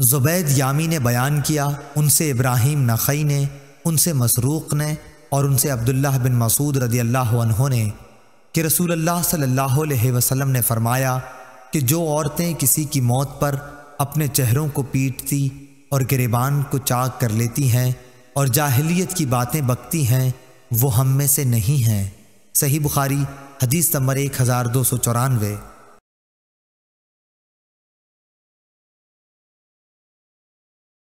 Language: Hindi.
जुबैद यामी ने बयान किया उनसे इब्राहिम नखई ने उनसे मसरूक़ ने और उनसे अब्दुल्ला बिन मसूद रदी अल्लाह ने कि रसूल अल्लाह सल्लल्लाहु अलैहि वसल्लम ने फरमाया कि जो औरतें किसी की मौत पर अपने चेहरों को पीटती और गिरेबान को चाक कर लेती हैं और जाहिलियत की बातें बकती हैं वो हम में से नहीं हैं सही बुखारी हदीस नंबर एक हज़ार दो सौ चौरानवे